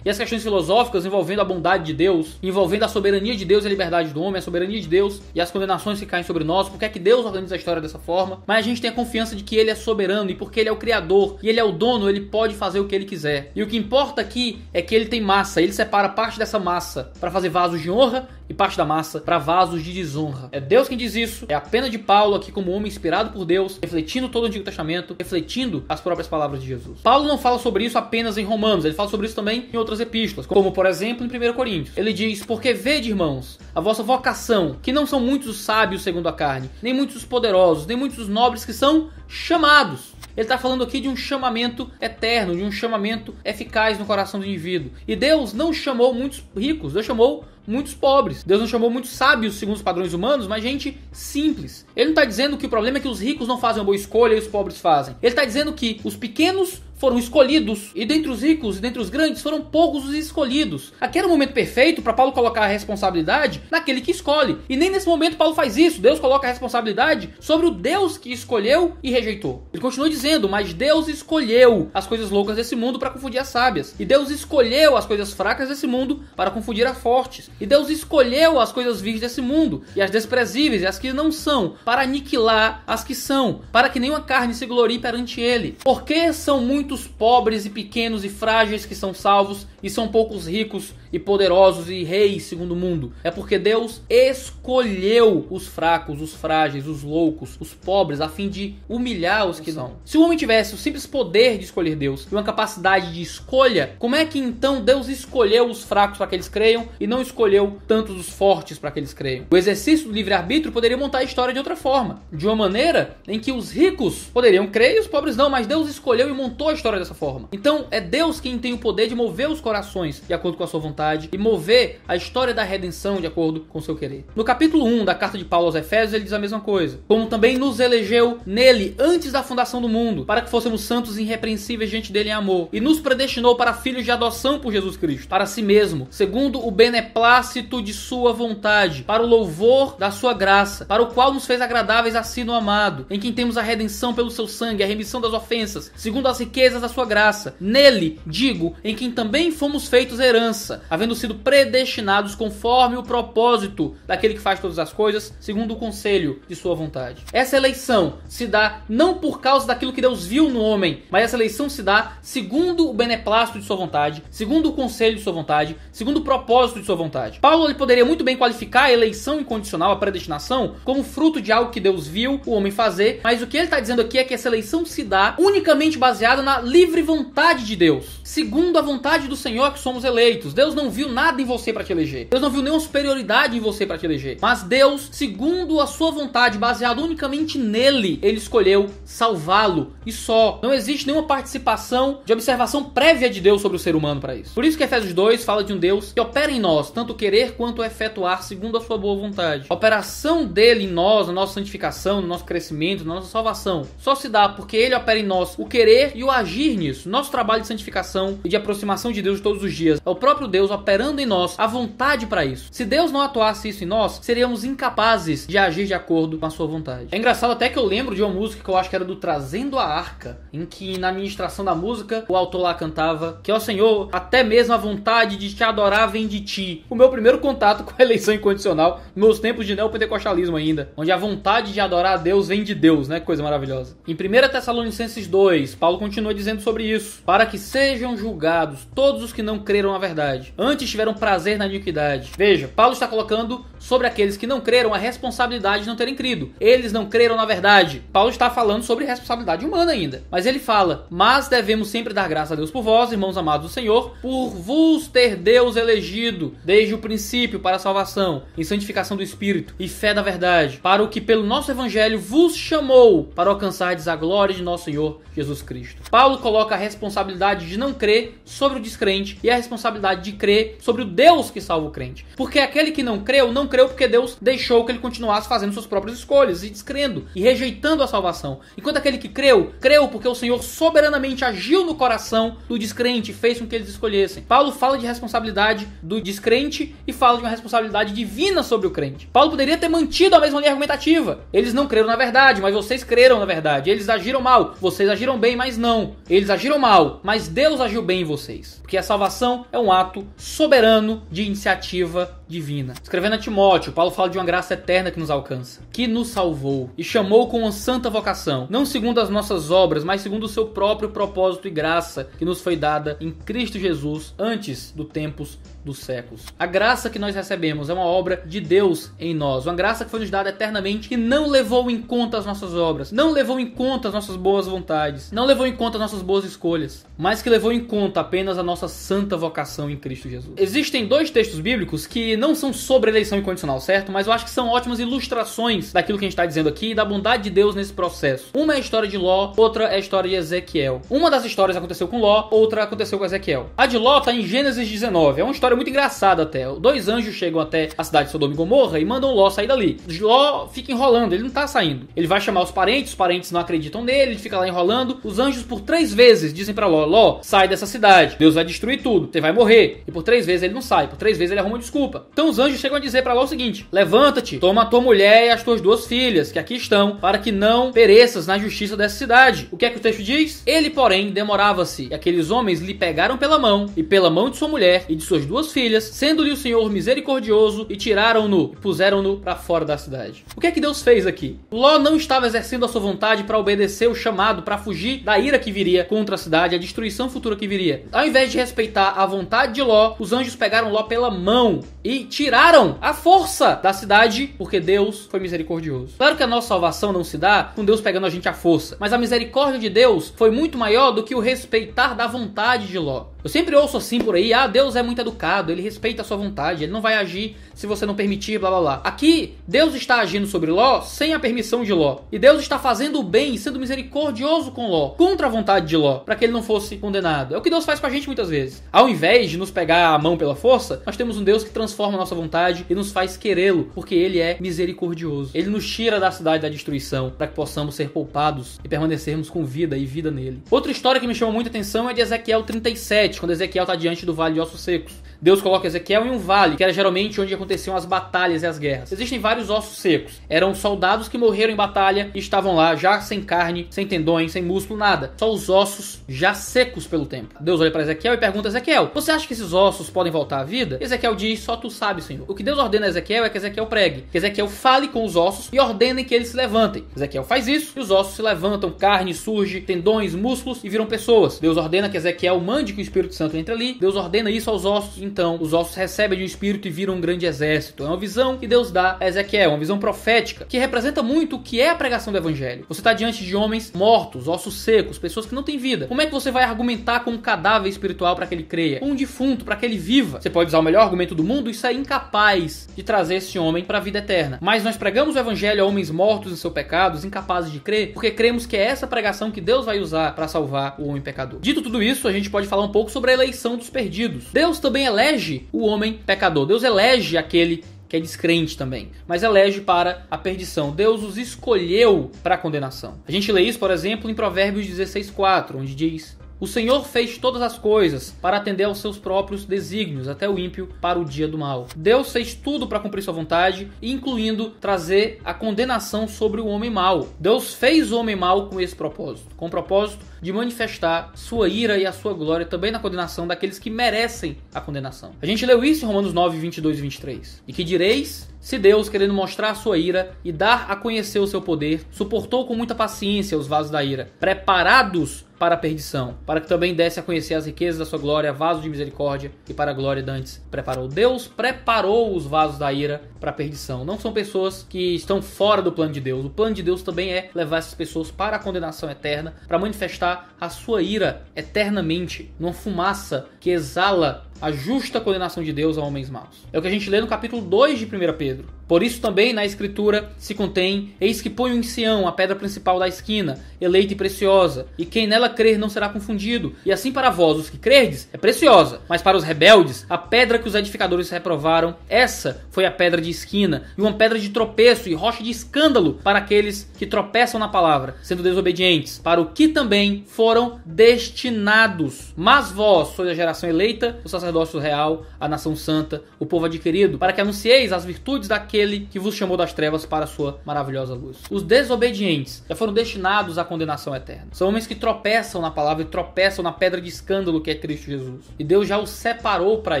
e as questões filosóficas envolvendo a bondade de Deus, envolvendo a soberania de Deus e a liberdade do homem, a soberania de Deus e as condenações que caem sobre nós, porque é que Deus organiza a história dessa forma, mas a gente tem a confiança de que ele é soberano e porque ele é o criador e ele é o dono, ele pode fazer o que ele quiser. E o que importa aqui é que ele tem massa, ele separa parte dessa massa para fazer vasos de honra e parte da massa para vasos de desonra. É Deus quem diz isso, é a pena de Paulo aqui como homem inspirado por Deus, refletindo todo o Antigo Testamento, refletindo as próprias palavras de Jesus. Paulo não fala sobre isso apenas em Romanos, ele fala sobre isso também em outras epístolas, como por exemplo em 1 Coríntios. Ele diz: Porque vede, irmãos, a vossa vocação, que não são muitos os sábios segundo a carne, nem muitos os poderosos, nem muitos os nobres que são chamados. Ele está falando aqui de um chamamento eterno, de um chamamento eficaz no coração do indivíduo. E Deus não chamou muitos ricos, Deus chamou muitos pobres. Deus não chamou muitos sábios segundo os padrões humanos, mas gente simples. Ele não está dizendo que o problema é que os ricos não fazem uma boa escolha e os pobres fazem. Ele está dizendo que os pequenos foram escolhidos. E dentre os ricos e dentre os grandes foram poucos os escolhidos. Aqui era o momento perfeito para Paulo colocar a responsabilidade naquele que escolhe. E nem nesse momento Paulo faz isso. Deus coloca a responsabilidade sobre o Deus que escolheu e rejeitou. Ele continua dizendo: Mas Deus escolheu as coisas loucas desse mundo para confundir as sábias. E Deus escolheu as coisas fracas desse mundo para confundir as fortes. E Deus escolheu as coisas virgens desse mundo e as desprezíveis e as que não são para aniquilar as que são, para que nenhuma carne se glorie perante ele. Porque são muito muitos pobres e pequenos e frágeis que são salvos, e são poucos ricos e poderosos e reis segundo o mundo. É porque Deus escolheu os fracos, os frágeis, os loucos, os pobres, a fim de humilhar os que não. Se o homem tivesse o simples poder de escolher Deus e uma capacidade de escolha, como é que então Deus escolheu os fracos para que eles creiam e não escolheu tantos os fortes para que eles creiam? O exercício do livre-arbítrio poderia montar a história de outra forma, de uma maneira em que os ricos poderiam crer e os pobres não, mas Deus escolheu e montou a história dessa forma. Então, é Deus quem tem o poder de mover os corações de acordo com a sua vontade e mover a história da redenção de acordo com o seu querer. No capítulo 1 da carta de Paulo aos Efésios, ele diz a mesma coisa. Como também nos elegeu nele antes da fundação do mundo, para que fôssemos santos e irrepreensíveis diante dele em amor, e nos predestinou para filhos de adoção por Jesus Cristo, para si mesmo, segundo o beneplácito de sua vontade, para o louvor da sua graça, para o qual nos fez agradáveis a si no amado, em quem temos a redenção pelo seu sangue, a remissão das ofensas, segundo as riquezas riquezas da sua graça. Nele, digo, em quem também fomos feitos herança, havendo sido predestinados conforme o propósito daquele que faz todas as coisas, segundo o conselho de sua vontade. Essa eleição se dá não por causa daquilo que Deus viu no homem, mas essa eleição se dá segundo o beneplácito de sua vontade, segundo o conselho de sua vontade, segundo o propósito de sua vontade. Paulo ele poderia muito bem qualificar a eleição incondicional, a predestinação, como fruto de algo que Deus viu o homem fazer, mas o que ele está dizendo aqui é que essa eleição se dá unicamente baseada na livre vontade de Deus, segundo a vontade do Senhor que somos eleitos. Deus não viu nada em você para te eleger. Deus não viu nenhuma superioridade em você para te eleger. Mas Deus, segundo a sua vontade, baseado unicamente nele, ele escolheu salvá-lo e só. Não existe nenhuma participação de observação prévia de Deus sobre o ser humano para isso. Por isso que Efésios 2 fala de um Deus que opera em nós, tanto querer quanto efetuar, segundo a sua boa vontade. A operação dele em nós, na nossa santificação, no nosso crescimento, na nossa salvação, só se dá porque ele opera em nós o querer e o agir agir nisso. Nosso trabalho de santificação e de aproximação de Deus todos os dias é o próprio Deus operando em nós a vontade para isso. Se Deus não atuasse isso em nós, seríamos incapazes de agir de acordo com a sua vontade. É engraçado até que eu lembro de uma música que eu acho que era do Trazendo a Arca, em que na ministração da música o autor lá cantava que ó Senhor, até mesmo a vontade de te adorar vem de ti. O meu primeiro contato *laughs* com a eleição incondicional, meus tempos de neopentecostalismo ainda, onde a vontade de adorar a Deus vem de Deus, né? Coisa maravilhosa. Em 1 Tessalonicenses 2, Paulo continua dizendo sobre isso, para que sejam julgados todos os que não creram a verdade, antes tiveram prazer na iniquidade. Veja, Paulo está colocando sobre aqueles que não creram a responsabilidade de não terem crido. Eles não creram na verdade. Paulo está falando sobre responsabilidade humana ainda. Mas ele fala: Mas devemos sempre dar graça a Deus por vós, irmãos amados do Senhor, por vos ter Deus elegido desde o princípio para a salvação, em santificação do Espírito e fé da verdade, para o que pelo nosso Evangelho vos chamou para alcançar a glória de nosso Senhor Jesus Cristo. Paulo coloca a responsabilidade de não crer sobre o descrente e a responsabilidade de crer sobre o Deus que salva o crente. Porque aquele que não creu não creu porque Deus deixou que ele continuasse fazendo suas próprias escolhas e descrendo e rejeitando a salvação. Enquanto aquele que creu, creu porque o Senhor soberanamente agiu no coração do descrente e fez com que eles escolhessem. Paulo fala de responsabilidade do descrente e fala de uma responsabilidade divina sobre o crente. Paulo poderia ter mantido a mesma linha argumentativa. Eles não creram na verdade, mas vocês creram na verdade. Eles agiram mal, vocês agiram bem, mas não. Eles agiram mal, mas Deus agiu bem em vocês. Porque a salvação é um ato soberano de iniciativa divina. Escrevendo a Timóteo, Paulo fala de uma graça eterna que nos alcança, que nos salvou e chamou com uma santa vocação, não segundo as nossas obras, mas segundo o seu próprio propósito e graça que nos foi dada em Cristo Jesus antes do tempos dos séculos. A graça que nós recebemos é uma obra de Deus em nós, uma graça que foi nos dada eternamente e não levou em conta as nossas obras, não levou em conta as nossas boas vontades, não levou em conta as nossas boas escolhas, mas que levou em conta apenas a nossa santa vocação em Cristo Jesus. Existem dois textos bíblicos que não são sobre eleição incondicional, certo? Mas eu acho que são ótimas ilustrações daquilo que a gente está dizendo aqui e da bondade de Deus nesse processo. Uma é a história de Ló, outra é a história de Ezequiel. Uma das histórias aconteceu com Ló, outra aconteceu com Ezequiel. A de Ló está em Gênesis 19, é uma história muito engraçado até. Dois anjos chegam até a cidade de Sodoma e Gomorra e mandam Ló sair dali. Ló fica enrolando, ele não tá saindo. Ele vai chamar os parentes, os parentes não acreditam nele, ele fica lá enrolando. Os anjos por três vezes dizem para Ló: Ló, sai dessa cidade, Deus vai destruir tudo, você vai morrer. E por três vezes ele não sai, por três vezes ele arruma desculpa. Então os anjos chegam a dizer para Ló o seguinte: Levanta-te, toma a tua mulher e as tuas duas filhas, que aqui estão, para que não pereças na justiça dessa cidade. O que é que o texto diz? Ele, porém, demorava-se, e aqueles homens lhe pegaram pela mão, e pela mão de sua mulher e de suas duas filhas, sendo-lhe o Senhor misericordioso, e tiraram-no e puseram-no para fora da cidade. O que é que Deus fez aqui? Ló não estava exercendo a sua vontade para obedecer o chamado, para fugir da ira que viria contra a cidade, a destruição futura que viria. Ao invés de respeitar a vontade de Ló, os anjos pegaram Ló pela mão e tiraram a força da cidade, porque Deus foi misericordioso. Claro que a nossa salvação não se dá com Deus pegando a gente à força, mas a misericórdia de Deus foi muito maior do que o respeitar da vontade de Ló. Eu sempre ouço assim por aí, ah, Deus é muito educado, ele respeita a sua vontade, ele não vai agir se você não permitir, blá blá blá. Aqui, Deus está agindo sobre Ló sem a permissão de Ló. E Deus está fazendo o bem, sendo misericordioso com Ló, contra a vontade de Ló, para que ele não fosse condenado. É o que Deus faz com a gente muitas vezes. Ao invés de nos pegar a mão pela força, nós temos um Deus que transforma a nossa vontade e nos faz querê-lo, porque ele é misericordioso. Ele nos tira da cidade da destruição, para que possamos ser poupados e permanecermos com vida e vida nele. Outra história que me chamou muita atenção é de Ezequiel 37 quando Ezequiel está diante do vale de ossos secos. Deus coloca Ezequiel em um vale, que era geralmente onde aconteciam as batalhas e as guerras. Existem vários ossos secos. Eram soldados que morreram em batalha e estavam lá já sem carne, sem tendões, sem músculo, nada. Só os ossos já secos pelo tempo. Deus olha para Ezequiel e pergunta: Ezequiel, você acha que esses ossos podem voltar à vida? Ezequiel diz: Só tu sabes, Senhor. O que Deus ordena a Ezequiel é que Ezequiel pregue, que Ezequiel fale com os ossos e ordene que eles se levantem. Ezequiel faz isso e os ossos se levantam, carne surge, tendões, músculos e viram pessoas. Deus ordena que Ezequiel mande que o Espírito Santo entre ali. Deus ordena isso aos ossos então, os ossos recebem de um espírito e viram um grande exército. É uma visão que Deus dá a Ezequiel, uma visão profética, que representa muito o que é a pregação do evangelho. Você está diante de homens mortos, ossos secos, pessoas que não têm vida. Como é que você vai argumentar com um cadáver espiritual para que ele creia? Com um defunto para que ele viva? Você pode usar o melhor argumento do mundo e sair incapaz de trazer esse homem para a vida eterna. Mas nós pregamos o evangelho a homens mortos em seus pecados, incapazes de crer, porque cremos que é essa pregação que Deus vai usar para salvar o homem pecador. Dito tudo isso, a gente pode falar um pouco sobre a eleição dos perdidos. Deus também é elege o homem pecador. Deus elege aquele que é descrente também, mas elege para a perdição. Deus os escolheu para a condenação. A gente lê isso, por exemplo, em Provérbios 16:4, onde diz: o Senhor fez todas as coisas para atender aos seus próprios desígnios, até o ímpio para o dia do mal. Deus fez tudo para cumprir sua vontade, incluindo trazer a condenação sobre o homem mau. Deus fez o homem mau com esse propósito, com o propósito de manifestar sua ira e a sua glória também na condenação daqueles que merecem a condenação. A gente leu isso em Romanos 9, 22 e 23. E que direis se Deus, querendo mostrar sua ira e dar a conhecer o seu poder, suportou com muita paciência os vasos da ira, preparados para a perdição, para que também desse a conhecer as riquezas da sua glória, vaso de misericórdia e para a glória dantes preparou. Deus preparou os vasos da ira para a perdição. Não são pessoas que estão fora do plano de Deus. O plano de Deus também é levar essas pessoas para a condenação eterna, para manifestar a sua ira eternamente, numa fumaça que exala a justa condenação de Deus a homens maus. É o que a gente lê no capítulo 2 de 1 Pedro. Por isso também na escritura se contém: Eis que ponho em Sião a pedra principal da esquina, eleita e preciosa, e quem nela crer não será confundido. E assim para vós, os que crerdes, é preciosa, mas para os rebeldes, a pedra que os edificadores reprovaram, essa foi a pedra de esquina, e uma pedra de tropeço e rocha de escândalo para aqueles que tropeçam na palavra, sendo desobedientes, para o que também foram destinados. Mas vós, sois a geração eleita, o sacerdócio real, a nação santa, o povo adquirido, para que anuncieis as virtudes daquele que vos chamou das trevas para a sua maravilhosa luz. Os desobedientes já foram destinados à condenação eterna. São homens que tropeçam na palavra e tropeçam na pedra de escândalo que é Cristo Jesus. E Deus já os separou para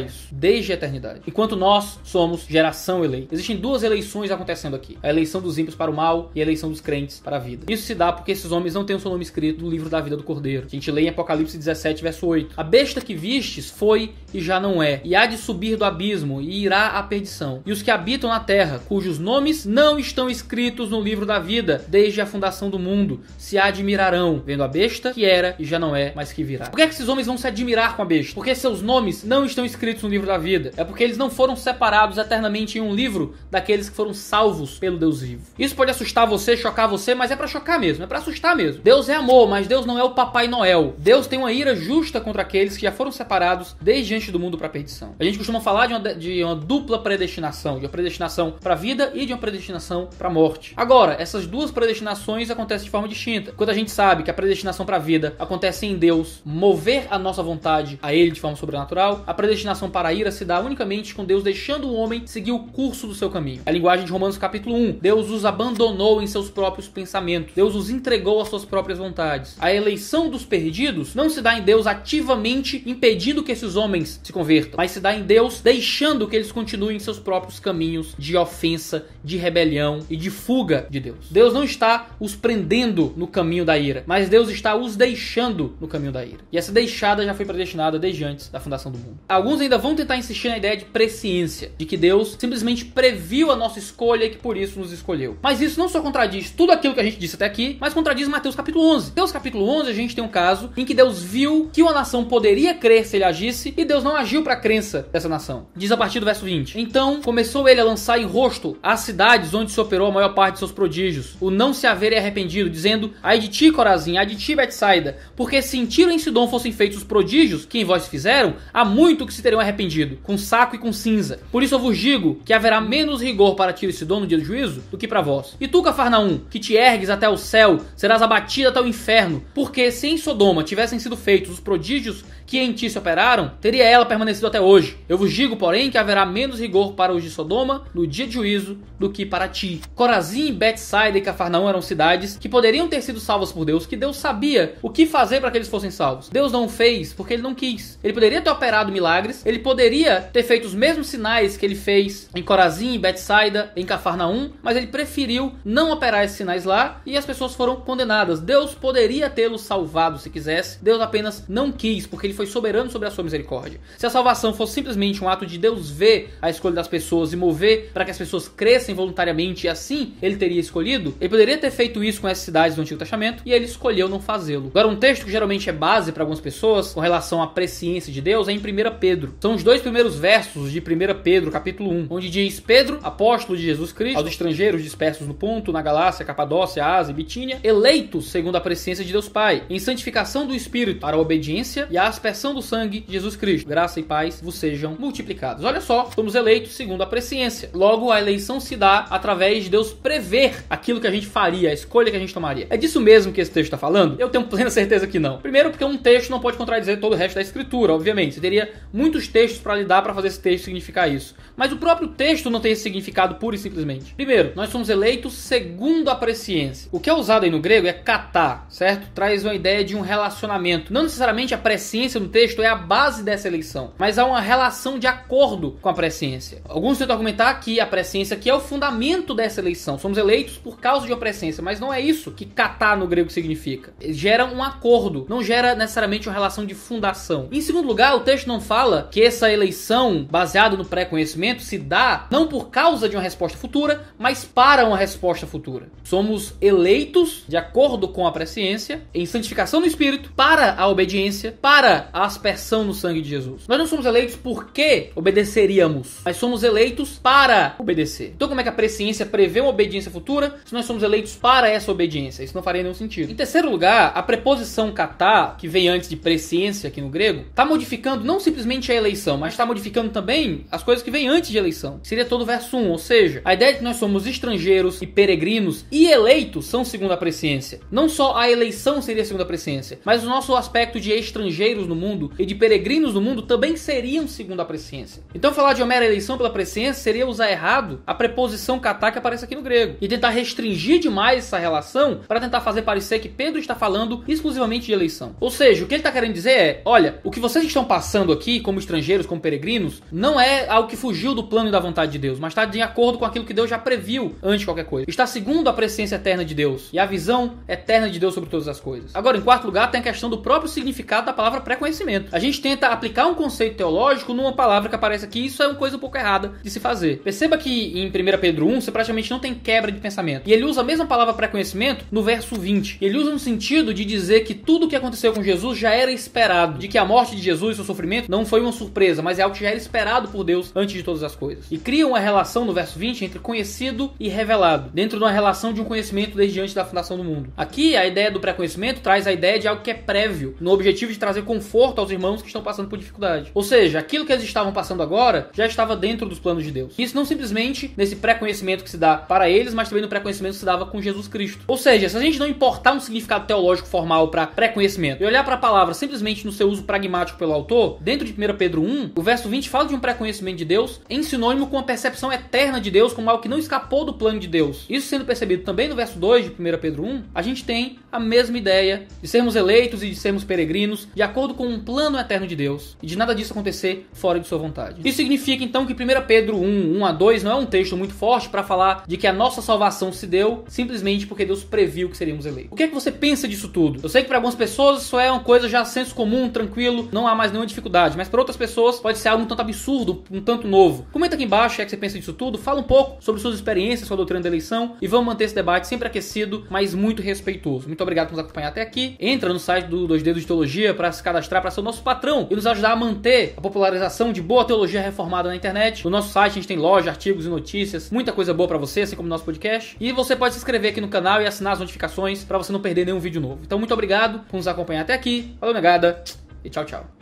isso, desde a eternidade. Enquanto nós somos geração eleita. Existem duas eleições acontecendo aqui: a eleição dos ímpios para o mal e a eleição dos crentes para a vida. Isso se dá porque esses homens não têm o seu nome escrito no livro da vida do Cordeiro. A gente lê em Apocalipse 17, verso 8. A besta que vistes foi e já não é, e há de subir do abismo e irá à perdição. E os que habitam na terra, cujos nomes não estão escritos no livro da vida desde a fundação do mundo, se admirarão, vendo a besta que era e já não é, mas que virá. Por que, é que esses homens vão se admirar com a besta? Porque seus nomes não estão escritos no livro da vida. É porque eles não foram separados eternamente em um livro daqueles que foram salvos pelo Deus vivo. Isso pode assustar você, chocar você, mas é para chocar mesmo, é para assustar mesmo. Deus é amor, mas Deus não é o Papai Noel. Deus tem uma ira justa contra aqueles que já foram separados desde antes do mundo para a perdição. A gente costuma falar de uma, de uma dupla predestinação, de uma predestinação para a vida e de uma predestinação para a morte. Agora, essas duas predestinações acontecem de forma distinta. Quando a gente sabe que a predestinação para a vida acontece em Deus, mover a nossa vontade a Ele de forma sobrenatural, a predestinação para a ira se dá unicamente com Deus deixando o homem seguir o curso do seu caminho. A linguagem de Romanos capítulo 1. Deus os abandonou em seus próprios pensamentos. Deus os entregou às suas próprias vontades. A eleição dos perdidos não se dá em Deus ativamente impedindo que esses homens se convertam, mas se dá em Deus, deixando que eles continuem em seus próprios caminhos de ofensa, de rebelião e de fuga de Deus. Deus não está os prendendo no caminho da ira, mas Deus está os deixando no caminho da ira. E essa deixada já foi predestinada desde antes da fundação do mundo. Alguns ainda vão tentar insistir na ideia de presciência, de que Deus simplesmente previu a nossa escolha e que por isso nos escolheu. Mas isso não só contradiz tudo aquilo que a gente disse até aqui, mas contradiz Mateus capítulo 11. Mateus capítulo 11 a gente tem um caso em que Deus viu que uma nação poderia crer se ele agisse e Deus não não agiu para a crença dessa nação. Diz a partir do verso 20. Então começou ele a lançar em rosto as cidades onde se operou a maior parte de seus prodígios, o não se haverem arrependido, dizendo: Ai de ti, Corazim, ai de ti, Betsaida, porque se em Tiro e em Sidom fossem feitos os prodígios que em vós fizeram, há muito que se teriam arrependido, com saco e com cinza. Por isso eu vos digo que haverá menos rigor para Tiro e Sidom no dia do juízo do que para vós. E tu, Cafarnaum, que te ergues até o céu, serás abatido até o inferno, porque se em Sodoma tivessem sido feitos os prodígios que em ti se operaram, teria ela ela permaneceu até hoje. Eu vos digo, porém, que haverá menos rigor para os de Sodoma no dia de juízo do que para ti. Corazim, Betsaida e Cafarnaum eram cidades que poderiam ter sido salvas por Deus, que Deus sabia o que fazer para que eles fossem salvos. Deus não fez porque ele não quis. Ele poderia ter operado milagres, ele poderia ter feito os mesmos sinais que ele fez em Corazim, em Betsaida, em Cafarnaum, mas ele preferiu não operar esses sinais lá e as pessoas foram condenadas. Deus poderia tê-los salvado se quisesse, Deus apenas não quis, porque ele foi soberano sobre a sua misericórdia. Se a salvação fosse simplesmente um ato de Deus ver a escolha das pessoas e mover para que as pessoas cresçam voluntariamente e assim ele teria escolhido, ele poderia ter feito isso com essas cidades do Antigo Testamento e ele escolheu não fazê-lo. Agora, um texto que geralmente é base para algumas pessoas com relação à presciência de Deus é em 1 Pedro. São os dois primeiros versos de 1 Pedro, capítulo 1, onde diz: Pedro, apóstolo de Jesus Cristo, aos estrangeiros dispersos no Ponto, na Galácia, Capadócia, Ásia e Bitínia, eleitos segundo a presciência de Deus Pai, em santificação do Espírito para a obediência e a aspersão do sangue de Jesus Cristo graça e paz vos sejam multiplicados. Olha só, somos eleitos segundo a presciência. Logo, a eleição se dá através de Deus prever aquilo que a gente faria, a escolha que a gente tomaria. É disso mesmo que esse texto está falando? Eu tenho plena *laughs* certeza que não. Primeiro, porque um texto não pode contradizer todo o resto da escritura, obviamente. Você teria muitos textos para lidar para fazer esse texto significar isso. Mas o próprio texto não tem esse significado puro e simplesmente. Primeiro, nós somos eleitos segundo a presciência. O que é usado aí no grego é catar, certo? Traz uma ideia de um relacionamento. Não necessariamente a presciência no texto é a base dessa eleição mas há uma relação de acordo com a presciência. Alguns tentam argumentar que a presciência que é o fundamento dessa eleição, somos eleitos por causa de presciência. mas não é isso que catar no grego significa. Gera um acordo, não gera necessariamente uma relação de fundação. Em segundo lugar, o texto não fala que essa eleição baseada no pré-conhecimento se dá não por causa de uma resposta futura, mas para uma resposta futura. Somos eleitos de acordo com a presciência, em santificação do espírito, para a obediência, para a aspersão no sangue de Jesus. Jesus. Nós não somos eleitos porque obedeceríamos, mas somos eleitos para obedecer. Então, como é que a presciência prevê uma obediência futura se nós somos eleitos para essa obediência? Isso não faria nenhum sentido. Em terceiro lugar, a preposição katá, que vem antes de presciência aqui no grego, está modificando não simplesmente a eleição, mas está modificando também as coisas que vêm antes de eleição. Seria todo o verso 1, ou seja, a ideia de que nós somos estrangeiros e peregrinos e eleitos são segundo a presciência. Não só a eleição seria segundo a presciência, mas o nosso aspecto de estrangeiros no mundo e de peregrinos no mundo mundo também seriam segundo a presciência. Então falar de uma mera eleição pela presciência seria usar errado a preposição catá que aparece aqui no grego e tentar restringir demais essa relação para tentar fazer parecer que Pedro está falando exclusivamente de eleição. Ou seja, o que ele está querendo dizer é, olha, o que vocês estão passando aqui como estrangeiros, como peregrinos, não é algo que fugiu do plano e da vontade de Deus, mas está de acordo com aquilo que Deus já previu antes de qualquer coisa. Está segundo a presciência eterna de Deus e a visão eterna de Deus sobre todas as coisas. Agora, em quarto lugar, tem a questão do próprio significado da palavra pré-conhecimento. A gente tenta aplicar um conceito teológico numa palavra que aparece aqui, isso é uma coisa um pouco errada de se fazer. Perceba que em 1 Pedro 1 você praticamente não tem quebra de pensamento. E ele usa a mesma palavra pré-conhecimento no verso 20. Ele usa no sentido de dizer que tudo o que aconteceu com Jesus já era esperado, de que a morte de Jesus e seu sofrimento não foi uma surpresa, mas é algo que já era esperado por Deus antes de todas as coisas. E cria uma relação no verso 20 entre conhecido e revelado, dentro de uma relação de um conhecimento desde antes da fundação do mundo. Aqui a ideia do pré-conhecimento traz a ideia de algo que é prévio, no objetivo de trazer conforto aos irmãos que estão passando por dificuldades dificuldade. Ou seja, aquilo que eles estavam passando agora já estava dentro dos planos de Deus. Isso não simplesmente nesse pré-conhecimento que se dá para eles, mas também no pré-conhecimento que se dava com Jesus Cristo. Ou seja, se a gente não importar um significado teológico formal para pré-conhecimento e olhar para a palavra simplesmente no seu uso pragmático pelo autor, dentro de 1 Pedro 1, o verso 20 fala de um pré-conhecimento de Deus em sinônimo com a percepção eterna de Deus como algo que não escapou do plano de Deus. Isso sendo percebido também no verso 2 de 1 Pedro 1, a gente tem a mesma ideia de sermos eleitos e de sermos peregrinos de acordo com um plano eterno de Deus. E de nada disso acontecer fora de sua vontade. Isso significa então que 1 Pedro 1, 1 a 2 não é um texto muito forte para falar de que a nossa salvação se deu simplesmente porque Deus previu que seríamos eleitos. O que é que você pensa disso tudo? Eu sei que para algumas pessoas isso é uma coisa já senso comum, tranquilo, não há mais nenhuma dificuldade, mas para outras pessoas pode ser algo um tanto absurdo, um tanto novo. Comenta aqui embaixo o que é que você pensa disso tudo, fala um pouco sobre suas experiências, sua doutrina da eleição e vamos manter esse debate sempre aquecido, mas muito respeitoso. Muito obrigado por nos acompanhar até aqui. Entra no site do Dois Dedos de Teologia para se cadastrar para ser o nosso patrão e nos ajudar a manter a popularização de boa teologia reformada na internet. No nosso site a gente tem loja, artigos e notícias, muita coisa boa para você, assim como nosso podcast. E você pode se inscrever aqui no canal e assinar as notificações para você não perder nenhum vídeo novo. Então muito obrigado por nos acompanhar até aqui. Falou, negada, e tchau, tchau.